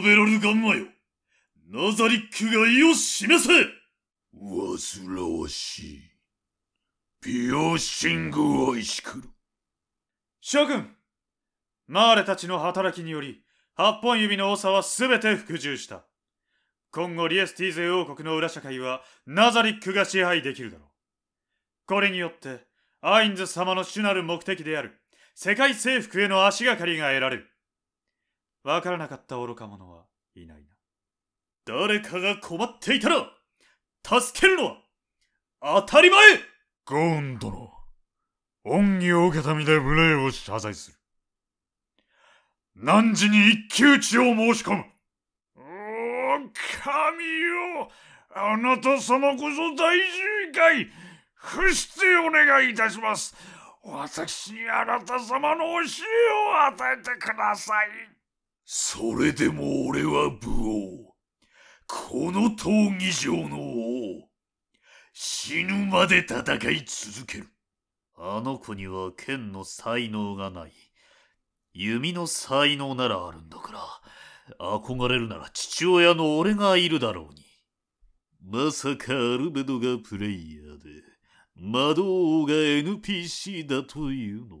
べらるがんまよ。ナザリックが意を示せ煩わしい。美容神宮を石くる。諸君、マーレたちの働きにより、八本指の多さは全て服従した。今後リエスティーゼ王国の裏社会はナザリックが支配できるだろう。これによって、アインズ様の主なる目的である世界征服への足がかりが得られる。わからなかった愚か者はいないな。誰かが困っていたら、助けるのは当たり前ゴーン殿、恩義を受けた身で無礼を謝罪する。何時に一騎打ちを申し込むおー、神よあなた様こそ大集会伏してお願いいたします私にあなた様の教えを与えてくださいそれでも俺は武王。この闘技場の王。死ぬまで戦い続ける。あの子には剣の才能がない。弓の才能ならあるんだから、憧れるなら父親の俺がいるだろうに。まさかアルベドがプレイヤーで、魔道が NPC だというの